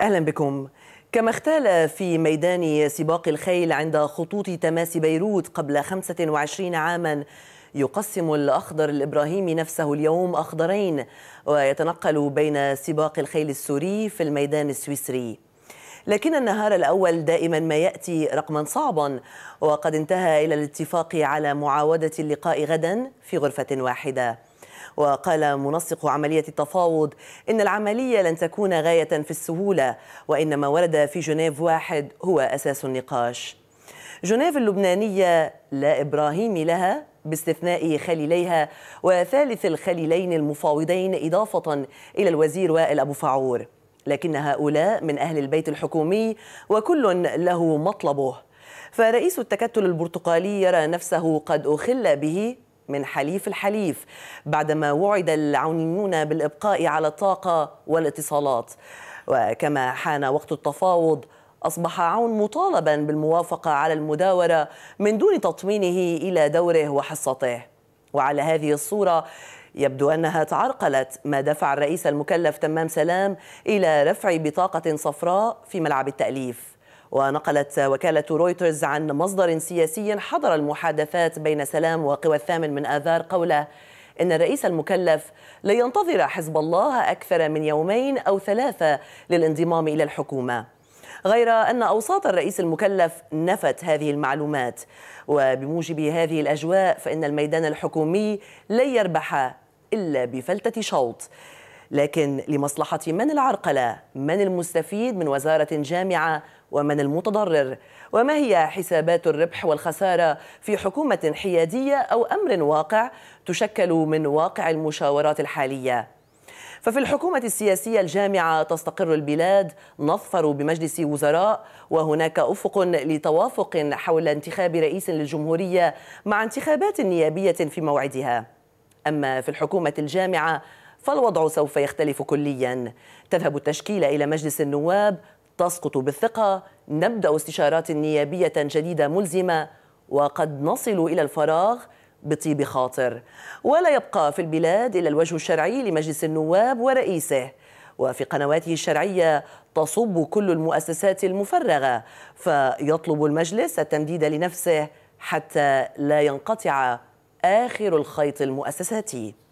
أهلا بكم كما اختال في ميدان سباق الخيل عند خطوط تماس بيروت قبل 25 عاما يقسم الأخضر الإبراهيمي نفسه اليوم أخضرين ويتنقل بين سباق الخيل السوري في الميدان السويسري لكن النهار الأول دائما ما يأتي رقما صعبا وقد انتهى إلى الاتفاق على معاودة اللقاء غدا في غرفة واحدة وقال منسق عملية التفاوض إن العملية لن تكون غاية في السهولة وإن ما ورد في جنيف واحد هو أساس النقاش جنيف اللبنانية لا إبراهيم لها باستثناء خليليها وثالث الخليلين المفاوضين إضافة إلى الوزير وائل أبو فعور لكن هؤلاء من أهل البيت الحكومي وكل له مطلبه فرئيس التكتل البرتقالي يرى نفسه قد أخل به من حليف الحليف بعدما وعد العونيون بالإبقاء على الطاقة والاتصالات وكما حان وقت التفاوض أصبح عون مطالبا بالموافقة على المداورة من دون تطمينه إلى دوره وحصته وعلى هذه الصورة يبدو أنها تعرقلت ما دفع الرئيس المكلف تمام سلام إلى رفع بطاقة صفراء في ملعب التأليف ونقلت وكالة رويترز عن مصدر سياسي حضر المحادثات بين سلام وقوى الثامن من آذار قوله إن الرئيس المكلف لينتظر حزب الله أكثر من يومين أو ثلاثة للانضمام إلى الحكومة غير أن أوساط الرئيس المكلف نفت هذه المعلومات وبموجب هذه الأجواء فإن الميدان الحكومي لن يربح إلا بفلتة شوط لكن لمصلحة من العرقلة؟ من المستفيد من وزارة جامعة ومن المتضرر؟ وما هي حسابات الربح والخسارة في حكومة حيادية أو أمر واقع تشكل من واقع المشاورات الحالية؟ ففي الحكومة السياسية الجامعة تستقر البلاد نظفر بمجلس وزراء وهناك أفق لتوافق حول انتخاب رئيس للجمهورية مع انتخابات نيابية في موعدها أما في الحكومة الجامعة فالوضع سوف يختلف كليا تذهب التشكيلة إلى مجلس النواب تسقط بالثقة نبدأ استشارات نيابية جديدة ملزمة وقد نصل إلى الفراغ بطيب خاطر ولا يبقى في البلاد إلا الوجه الشرعي لمجلس النواب ورئيسه وفي قنواته الشرعية تصب كل المؤسسات المفرغة فيطلب المجلس التمديد لنفسه حتى لا ينقطع آخر الخيط المؤسساتي